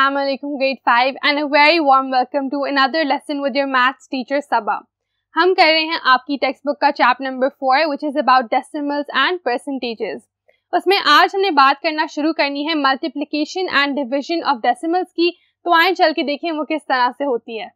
Assalamualaikum grade 5 and a very warm welcome to another lesson with your maths teacher Saba. हम कर रहे हैं आपकी टेक्स्ट बुक का chapter number four which is about decimals and percentages उसमें आज हमने बात करना शुरू करनी है multiplication and division of decimals की तो आए चल के देखें वो किस तरह से होती है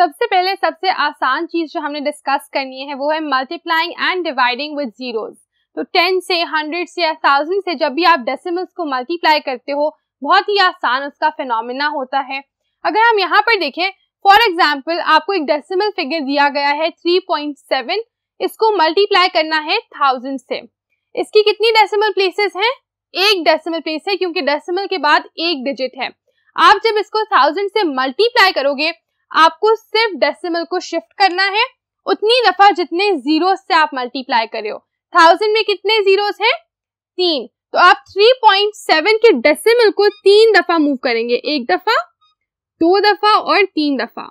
सबसे पहले सबसे आसान चीज़ जो हमने डिस्कस करनी है वो है multiplying and dividing with zeros तो टेन से हंड्रेड से या थाउजेंड से जब भी आप डेसिमल्स को मल्टीप्लाई करते हो बहुत ही आसान उसका फिनोमिना होता है अगर हम यहाँ पर देखें फॉर एग्जाम्पल आपको एक डेसिमल फिगर दिया गया है 3.7 इसको मल्टीप्लाई करना है थाउजेंड से इसकी कितनी डेसिमल प्लेसेस हैं एक डेसिमल प्लेस है क्योंकि डेसिमल के बाद एक डिजिट है आप जब इसको थाउजेंड से मल्टीप्लाई करोगे आपको सिर्फ डेसिमल को शिफ्ट करना है उतनी दफा जितने जीरो से आप मल्टीप्लाई करे हो थाउजेंड में कितने जीरोस हैं तीन तो आप थ्री पॉइंट सेवन के डेसिमल को तीन दफा मूव करेंगे एक दफा दो दफा और तीन दफा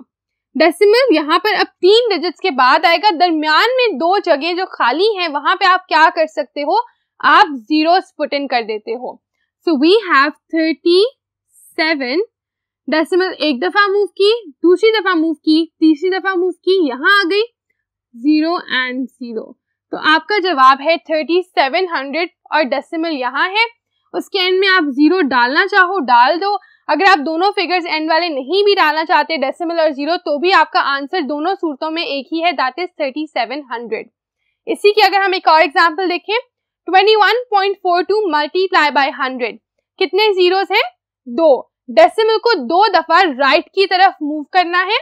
डेसिमल यहाँ पर अब तीन डिजिट्स के बाद आएगा दरमियान में दो जगह जो खाली हैं वहां पे आप क्या कर सकते हो आप जीरो पुट इन कर देते हो so we have thirty seven decimal एक दफा मूव की दूसरी दफा मूव की तीसरी दफा मूव की यहाँ आ गई जीरो एंड जीरो तो आपका जवाब है थर्टी सेवन हंड्रेड और डेसिमल यहाँ है उसके एंड में आप जीरो डालना चाहो डाल दो अगर आप दोनों फिगर्स एंड वाले नहीं भी डालना चाहते डेसिमल और जीरो तो भी आपका आंसर दोनों सूरतों में एक ही है that is thirty seven hundred इसी की अगर हम एक और एग्जाम्पल देखें twenty one point four two multiply by hundred कितने जीरोस हैं दो डेसिमल को दो दफा राइट की तरफ मूव करना है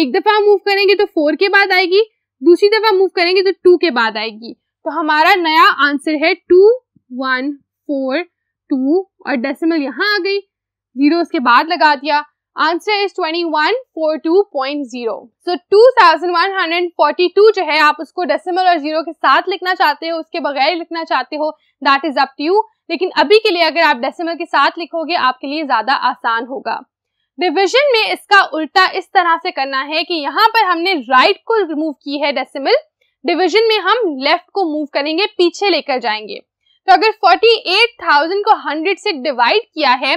एक दफा मूव करेंगे तो फोर के बाद आएगी दूसरी दफा मूव करेंगे तो टू के बाद आएगी तो हमारा नया आंसर है टू वन फोर टू और डेसिमल यहाँ आ गई जीरो उसके बाद लगा दिया answer is twenty one four two point zero so two thousand one hundred forty two जो है आप उसको डेसिमल और जीरो के साथ लिखना चाहते हो उसके बगैर लिखना चाहते हो that is up to you लेकिन अभी के लिए अगर आप डेसिमल के साथ लिखोगे आपके लिए ज्यादा आसान होगा डिवीजन में इसका उल्टा इस तरह से करना है कि यहाँ पर हमने राइट को रिमूव की है डेसिमल डिवीजन में हम लेफ्ट को मूव करेंगे पीछे लेकर जाएंगे तो अगर 48,000 को 100 से डिवाइड किया है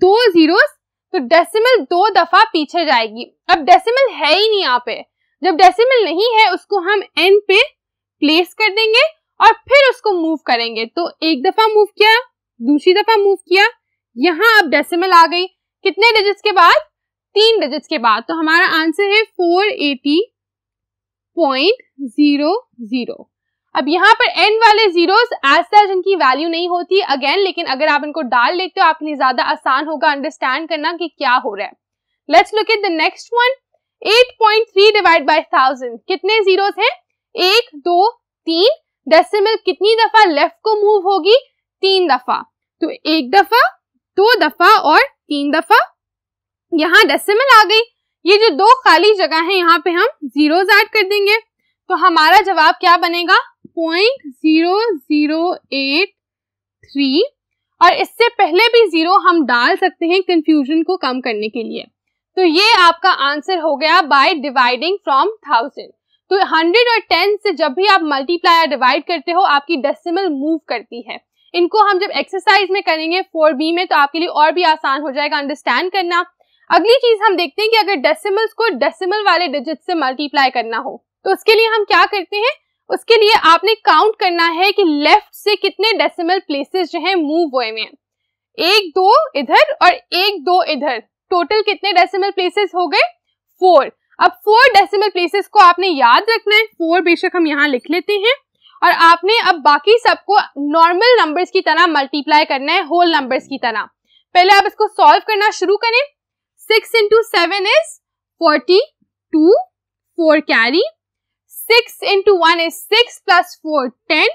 दो जीरोस तो डेसिमल दो दफा पीछे जाएगी अब डेसिमल है ही नहीं यहाँ पे जब डेसिमल नहीं है उसको हम एन पे प्लेस कर देंगे और फिर उसको मूव करेंगे तो एक दफा मूव किया दूसरी दफा मूव किया यहाँ अब डेसिमल आ गई कितने डिजिट्स के बाद तीन डिजिट्स के बाद तो हमारा आंसर है four eighty point zero zero अब यहाँ पर n वाले जीरोस एज सच इनकी वैल्यू नहीं होती अगेन लेकिन अगर आप इनको डाल लेते हो आपके लिए ज्यादा आसान होगा अंडरस्टैंड करना कि क्या हो रहा है let's look at the next one 8.3 divide by thousand कितने जीरोस हैं एक दो तीन डेसिमल कितनी दफा लेफ्ट को मूव होगी तीन दफा तो एक दफा दो दफा और तीन दफा यहाँ डेसिमल आ गई ये जो दो खाली जगह है यहाँ पे हम जीरो ऐड कर देंगे तो हमारा जवाब क्या बनेगा point zero zero eight three और इससे पहले भी जीरो हम डाल सकते हैं कंफ्यूजन को कम करने के लिए तो ये आपका आंसर हो गया by dividing from thousand to hundred और टेन से जब भी आप मल्टीप्लाई डिवाइड करते हो आपकी डेसिमल मूव करती है इनको हम जब एक्सरसाइज में करेंगे फोर बी में तो आपके लिए और भी आसान हो जाएगा अंडरस्टैंड करना अगली चीज हम देखते हैं कि अगर डेसिमल्स को डेसिमल वाले डिजिट से मल्टीप्लाई करना हो तो उसके लिए हम क्या करते हैं उसके लिए आपने काउंट करना है कि लेफ्ट से कितने डेसिमल प्लेसेस जो है मूव हुए हुए हैं एक दो इधर और एक दो इधर टोटल कितने डेसिमल प्लेसेस हो गए फोर अब फोर डेसिमल प्लेसेस को आपने याद रखना है फोर बेशक हम यहाँ लिख लेते हैं और आपने अब बाकी सबको नॉर्मल नंबर्स की तरह मल्टीप्लाई करना है होल नंबर्स की तरह पहले आप इसको सॉल्व करना शुरू करें six into seven is forty two four carry six into one is six plus four ten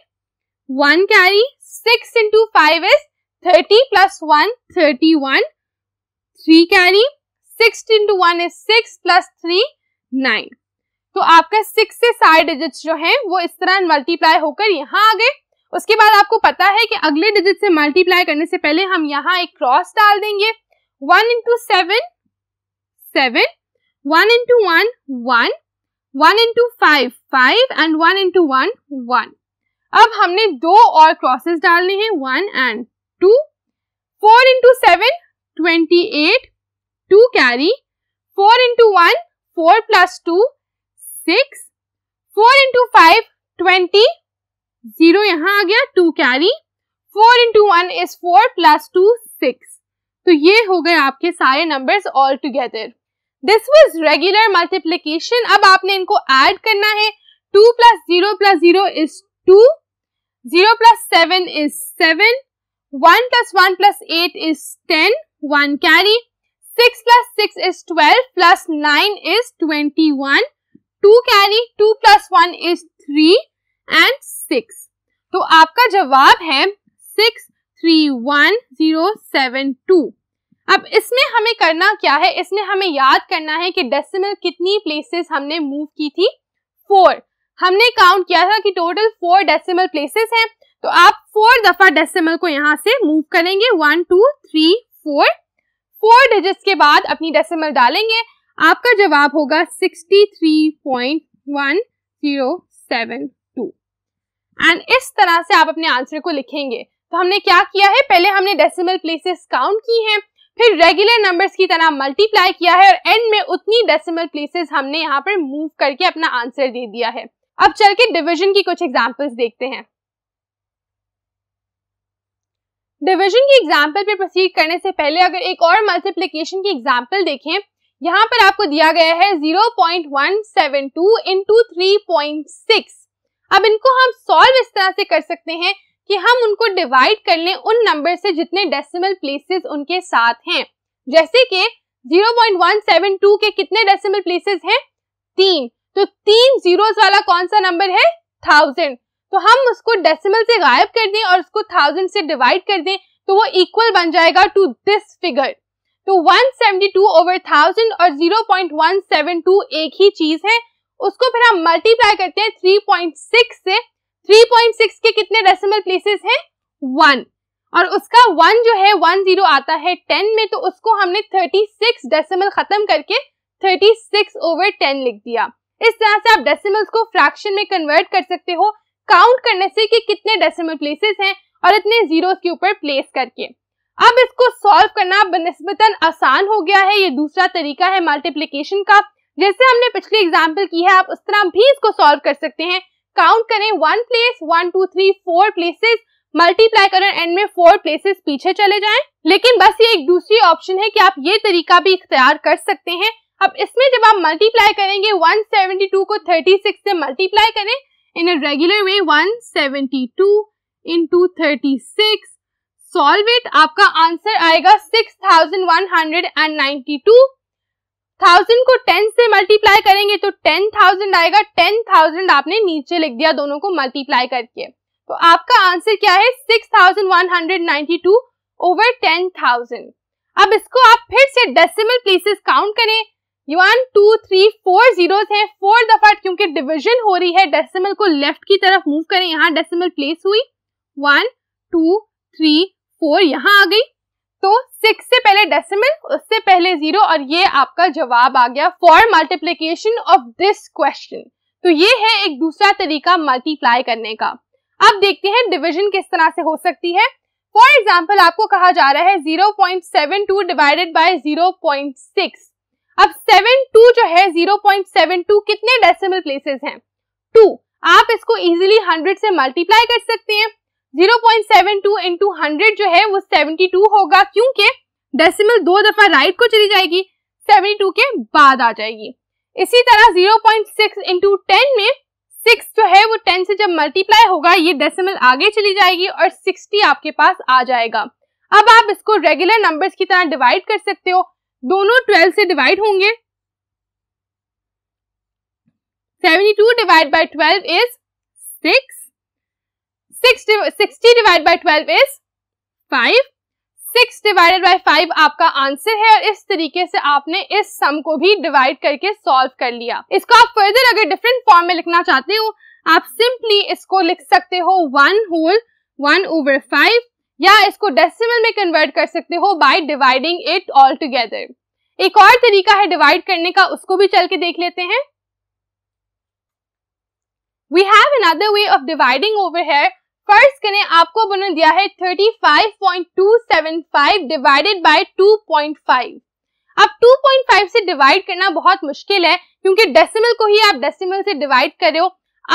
one carry six into five is thirty plus one thirty one three carry six into one is six plus three nine तो आपका six से सारे digits जो हैं वो इस तरह multiply होकर यहाँ आ गए उसके बाद आपको पता है कि अगले डिजिट से मल्टीप्लाई करने से पहले हम यहाँ एक क्रॉस डाल देंगे one into seven seven one into one one one into five five and one into one one अब हमने दो और क्रॉसेस डालने हैं one and two four into seven twenty eight two carry four into one four plus two six four into five twenty zero यहाँ आ गया two carry four into one is four plus two six तो ये हो गए आपके सारे numbers all together this was regular multiplication अब आपने इनको एड करना है two plus zero plus zero is two zero plus seven is seven one plus one plus eight is ten one carry six plus six is twelve plus nine is twenty one two carry two plus one is three and six तो आपका जवाब है six three one zero seven two अब इसमें हमें करना क्या है इसमें हमें याद करना है कि डेसिमल कितनी प्लेसेस हमने मूव की थी फोर हमने काउंट किया था कि टोटल फोर डेसिमल प्लेसेस हैं तो आप फोर दफा डेसिमल को यहाँ से मूव करेंगे one two three four four digits के बाद अपनी डेसिमल डालेंगे आपका जवाब होगा सिक्सटी थ्री पॉइंट एंड इस तरह से आप अपने आंसर को लिखेंगे तो हमने क्या किया है पहले हमने डेसिमल प्लेसेस काउंट की हैं फिर रेगुलर नंबर्स की तरह मल्टीप्लाई किया है और एंड में उतनी डेसिमल प्लेसेस हमने यहाँ पर मूव करके अपना आंसर दे दिया है अब चल के डिविजन की कुछ एग्जाम्पल्स देखते हैं डिवीजन की एग्जाम्पल पे प्रोसीड करने से पहले अगर एक और मल्टीप्लीकेशन की एग्जाम्पल देखें यहाँ पर आपको दिया गया है 0.172 पॉइंट 3.6 अब इनको हम सॉल्व इस तरह से कर सकते हैं कि हम उनको डिवाइड कर लें उन नंबर से जितने डेसिमल प्लेसेस उनके साथ हैं जैसे कि 0.172 के कितने डेसिमल प्लेसेस हैं तीन तो तीन जीरोस वाला कौन सा नंबर है थाउजेंड तो हम उसको डेसिमल से गायब कर दें और उसको थाउजेंड से डिवाइड कर दें तो वो इक्वल बन जाएगा टू दिस फिगर तो 172 ओवर थाउजेंड और 0.172 एक ही चीज है उसको फिर हम मल्टीप्लाई करते हैं 3.6 से 3.6 के कितने डेसिमल प्लेसेस हैं वन और उसका वन जो है वन जीरो आता है टेन में तो उसको हमने 36 डेसिमल खत्म करके 36 ओवर टेन लिख दिया इस तरह से आप डेसिमल्स को फ्रैक्शन में कन्वर्ट कर सकते हो काउंट करने से कि कितने डेसिमल प्लेसेस हैं और इतने जीरोस के ऊपर प्लेस करके अब इसको सॉल्व करना बनस्बतन आसान हो गया है ये दूसरा तरीका है मल्टीप्लीकेशन का जैसे हमने पिछले एग्जाम्पल की है आप उस तरह भी इसको सॉल्व कर सकते हैं काउंट करें one place one two three four places multiply करें एंड में फोर प्लेसेस पीछे चले जाएं लेकिन बस ये एक दूसरी ऑप्शन है कि आप ये तरीका भी इख्तियार कर सकते हैं अब इसमें जब आप मल्टीप्लाई करेंगे 172 को 36 से मल्टीप्लाई करें in regular way 172 thirty six solve it आपका आंसर आएगा six thousand one hundred and ninety two thousand को टेन से मल्टीप्लाई करेंगे तो टेन थाउजेंड आएगा टेन थाउजेंड आपने नीचे लिख दिया दोनों को मल्टीप्लाई करके तो आपका आंसर क्या है six thousand one hundred ninety two over ten thousand अब इसको आप फिर से डेसिमल प्लेसेस काउंट करें one two three four zero हैं फोर दफा क्योंकि डिवीजन हो रही है डेसिमल को लेफ्ट की तरफ मूव करें यहाँ डेसिमल प्लेस हुई वन टू थ्री फोर यहाँ आ गई तो सिक्स से पहले डेसिमल उससे पहले जीरो और ये आपका जवाब आ गया for multiplication of this question तो ये है एक दूसरा तरीका मल्टीप्लाई करने का अब देखते हैं डिविजन किस तरह से हो सकती है फॉर एग्जाम्पल आपको कहा जा रहा है टू डिवाइडेड बाय सिक्स अब टू जो है टू कितने डेसिमल प्लेसेस हैं टू आप इसको इजिली हंड्रेड से मल्टीप्लाई कर सकते हैं zero point seven two into hundred जो है वो सेवेंटी टू होगा क्योंकि डेसिमल दो दफा राइट को चली जाएगी सेवेंटी टू के बाद आ जाएगी इसी तरह zero point six into ten में सिक्स जो है वो टेन से जब मल्टीप्लाई होगा ये डेसिमल आगे चली जाएगी और सिक्सटी आपके पास आ जाएगा अब आप इसको रेगुलर नंबर्स की तरह डिवाइड कर सकते हो दोनों ट्वेल्व से डिवाइड होंगे seventy two divide by twelve is six divide is divided आपका आंसर है और इस तरीके से आपने इस सम को भी डिवाइड करके सॉल्व कर लिया इसको आप फर्दर अगर डिफरेंट फॉर्म में लिखना चाहते हो आप सिंपली इसको लिख सकते हो one whole one over five या इसको डेसिमल में कन्वर्ट कर सकते हो by dividing it all together एक और तरीका है डिवाइड करने का उसको भी चल के देख लेते हैं we have another way of dividing over here first करें आपको उन्होंने दिया है 35.275 डिवाइडेड बाय 2.5 अब 2.5 से डिवाइड करना बहुत मुश्किल है क्योंकि डेसिमल को ही आप डेसिमल से डिवाइड कर रहे हो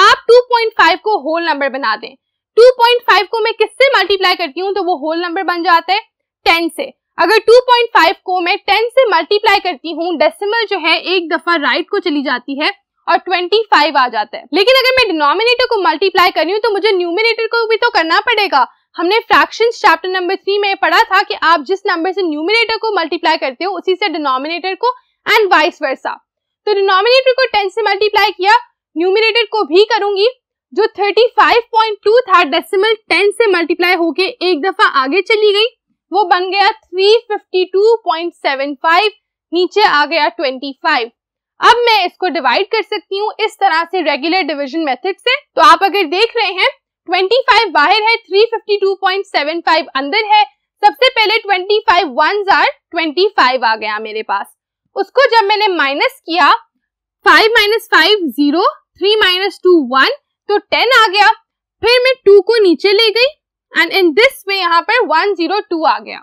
आप 2.5 को होल नंबर बना दें 2.5 को मैं किससे मल्टीप्लाई करती हूँ तो वो होल नंबर बन जाता है 10 से अगर 2.5 को मैं 10 से मल्टीप्लाई करती हूँ डेसिमल जो है एक दफा राइट को चली जाती है और 25 आ जाता है लेकिन अगर मैं डिनोमिनेटर को मल्टीप्लाई करी हूँ तो मुझे न्यूमिनेटर को भी तो करना पड़ेगा हमने फ्रैक्शंस चैप्टर नंबर थ्री में पढ़ा था कि आप जिस नंबर से न्यूमिनेटर को मल्टीप्लाई करते हो उसी से डिनोमिनेटर को एंड वाइस वर्सा तो डिनोमिनेटर को टेन से मल्टीप्लाई किया न्यूमिनेटर को भी करूंगी जो 35.2 था डेसिमल 10 से मल्टीप्लाई होके एक दफा आगे चली गई वो बन गया 352.75 नीचे आ गया 25 अब मैं इसको डिवाइड कर सकती हूँ इस तरह से रेगुलर डिविजन मेथड से तो आप अगर देख रहे हैं 25 बाहर है 352.75 अंदर है सबसे पहले 25 वंस आर 25 आ गया मेरे पास उसको जब मैंने माइनस किया 5 minus five zero three minus two one तो 10 आ गया फिर मैं 2 को नीचे ले गई एंड इन दिस वे यहाँ पर 102 आ गया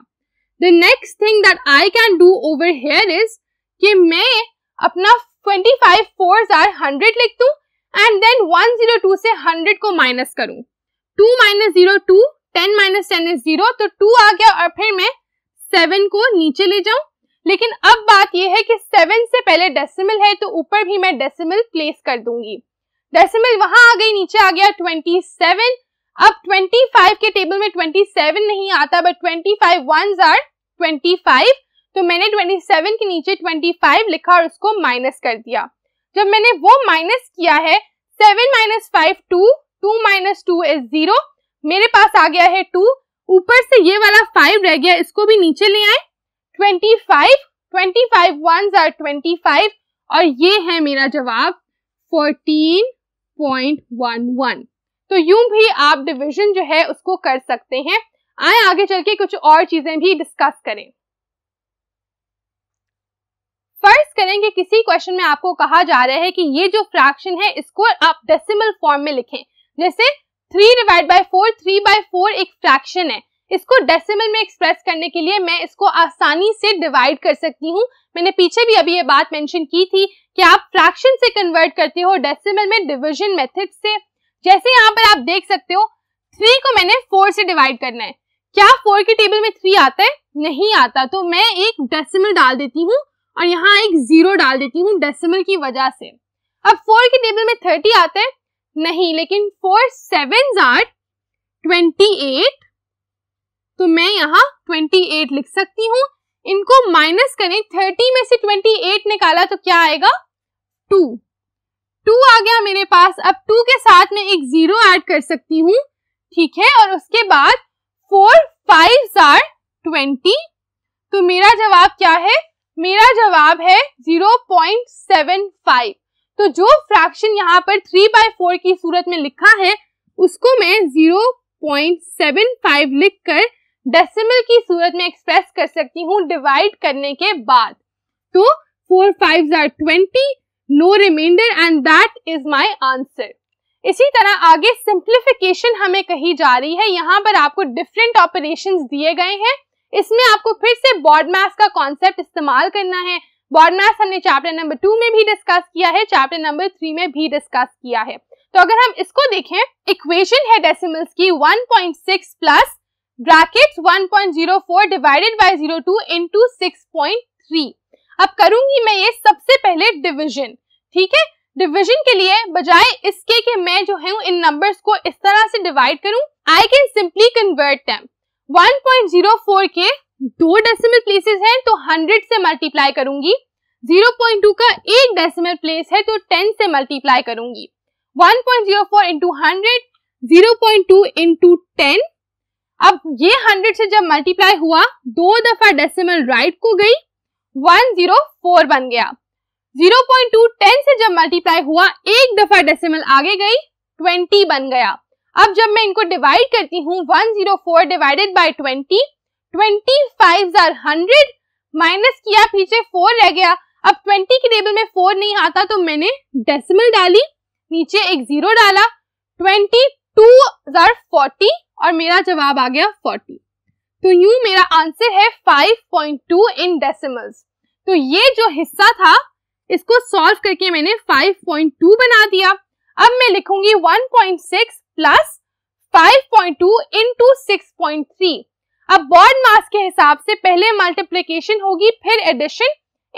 the next thing that I can do over here is कि मैं अपना 25 फाइव फोर आर हंड्रेड लिख दूं एंड देन 102 से 100 को माइनस करूं 2 minus zero two ten minus ten is zero तो टू आ गया और फिर मैं सेवन को नीचे ले जाऊं लेकिन अब बात यह है कि सेवन से पहले डेसिमल है तो ऊपर भी मैं डेसिमल प्लेस कर दूंगी डेसिमल वहां आ गई नीचे आ गया ट्वेंटी सेवन अब ट्वेंटी फाइव के टेबल में ट्वेंटी सेवन नहीं आता but twenty five one are twenty five तो मैंने 27 के नीचे 25 लिखा और उसको माइनस कर दिया जब मैंने वो माइनस किया है 7 minus five two two minus two is zero मेरे पास आ गया है टू ऊपर से ये वाला 5 रह गया इसको भी नीचे ले आए ट्वेंटी 25 आर और ये है मेरा जवाब फोर्टीन पॉइंट वन वन तो यूं भी आप डिवीजन जो है उसको कर सकते हैं आए आगे चल के कुछ और चीजें भी डिस्कस करें हैं कि किसी क्वेश्चन में आपको कहा जा रहा है कि ये जो फ्रैक्शन है इसको आप डेसिमल फॉर्म में लिखें जैसे three divide by four three by four एक फ्रैक्शन है इसको डेसिमल में एक्सप्रेस करने के लिए मैं इसको आसानी से डिवाइड कर सकती हूँ मैंने पीछे भी अभी ये बात मेंशन की थी कि आप फ्रैक्शन से कन्वर्ट करते हो डेसिमल में डिविजन मेथड से जैसे यहाँ पर आप देख सकते हो थ्री को मैंने फोर से डिवाइड करना है क्या फोर के टेबल में थ्री आता है नहीं आता तो मैं एक डेसिमल डाल देती हूँ और यहाँ एक जीरो डाल देती हूँ डेसिमल की वजह से अब फोर के टेबल में थर्टी आते हैं नहीं लेकिन four seven are twenty eight तो मैं यहाँ ट्वेंटी एट लिख सकती हूँ इनको माइनस करें थर्टी में से ट्वेंटी एट निकाला तो क्या आएगा टू टू आ गया मेरे पास अब टू के साथ में एक जीरो ऐड कर सकती हूँ ठीक है और उसके बाद फोर फाइव आर ट्वेंटी तो मेरा जवाब क्या है मेरा जवाब है 0.75 तो जो फ्रैक्शन यहाँ पर 3 बाय फोर की सूरत में लिखा है उसको मैं 0.75 लिखकर डेसिमल की सूरत में एक्सप्रेस कर सकती हूँ डिवाइड करने के बाद तो four five are twenty no reminder and that is my answer इसी तरह आगे सिंप्लीफिकेशन हमें कही जा रही है यहाँ पर आपको डिफरेंट ऑपरेशंस दिए गए हैं इसमें आपको फिर से बॉड मैस का कॉन्सेप्ट इस्तेमाल करना है बॉड मैस हमने चैप्टर नंबर टू में भी डिस्कस किया है चैप्टर नंबर थ्री में भी डिस्कस किया है तो अगर हम इसको देखें इक्वेशन है डेसिमल्स की 1.6 plus bracket 1.04 divided by 02 into 6.3 अब करूंगी मैं ये सबसे पहले डिवीजन ठीक है डिवीजन के लिए बजाय इसके कि मैं जो है इन नंबर्स को इस तरह से डिवाइड करूं I can simply convert them 1.04 के दो डेसिमल प्लेसेस हैं तो 100 से मल्टीप्लाई करूंगी 0.2 का एक डेसिमल प्लेस है तो 10 से मल्टीप्लाई करूंगी 1.04 into hundred zero point two तो अब ये 100 से जब मल्टीप्लाई हुआ दो दफा डेसिमल राइट को गई 104 बन गया 0.2 10 से जब मल्टीप्लाई हुआ एक दफा डेसिमल आगे गई 20 बन गया अब जब मैं इनको डिवाइड करती हूँ 104 डिवाइडेड बाय 20, 25 आर 100, माइनस किया पीछे 4 रह गया अब 20 के टेबल में 4 नहीं आता तो मैंने डेसिमल डाली नीचे एक जीरो डाला 22 आर फोर्टी और मेरा जवाब आ गया 40। तो यू मेरा आंसर है 5.2 इन डेसिमल्स तो ये जो हिस्सा था इसको सॉल्व करके मैंने 5.2 बना दिया अब मैं लिखूंगी 1.6 प्लस 5.2 इंटू सिक्स अब बॉर्ड मास के हिसाब से पहले मल्टीप्लीकेशन होगी फिर एडिशन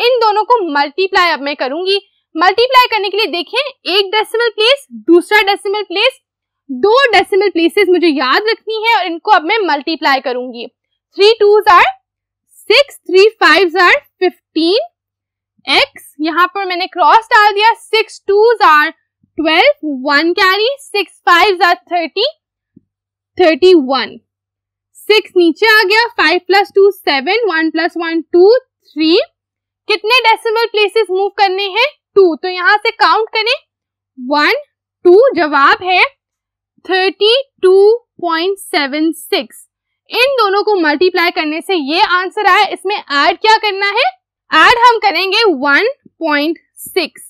इन दोनों को मल्टीप्लाई अब मैं करूंगी मल्टीप्लाई करने के लिए देखिए एक डेसिमल प्लेस दूसरा डेसिमल प्लेस दो डेसिमल प्लेसेस मुझे याद रखनी है और इनको अब मैं मल्टीप्लाई करूंगी three two are six three five are fifteen X यहाँ पर मैंने क्रॉस डाल दिया six two are twelve one carry six five thirty thirty one six नीचे आ गया five plus two seven one plus one two three कितने decimal places move करने हैं टू तो यहां से काउंट करें वन टू जवाब है thirty two point seven six इन दोनों को मल्टीप्लाई करने से ये आंसर आया इसमें ऐड क्या करना है ऐड हम करेंगे वन पॉइंट सिक्स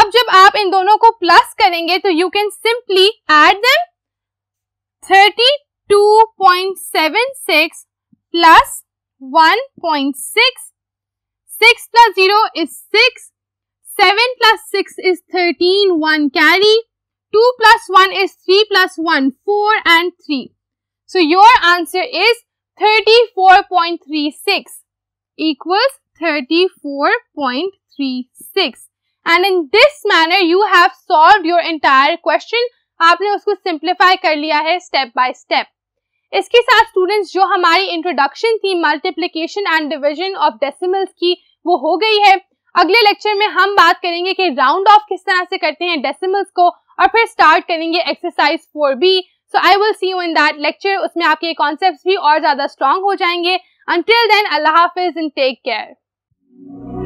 अब जब आप इन दोनों को प्लस करेंगे तो you can simply add them 32.76 point six six plus zero is six seven plus six is thirteen one carry two plus one is three plus one four and three so your answer is 34.36 equals 34.36 and in this manner you have solve your entire question आपने उसको simplify कर लिया है step by step इसके साथ students जो हमारी introduction थी multiplication and division of decimals की वो हो गई है अगले लेक्चर में हम बात करेंगे कि राउंड ऑफ किस तरह से करते हैं डेसिमल्स को और फिर स्टार्ट करेंगे exercise four B so I will see you in that lecture उसमें आपके कॉन्सेप्ट भी और ज्यादा स्ट्रांग हो जाएंगे अंटिल देन अल्लाह हाफिज एंड टेक केयर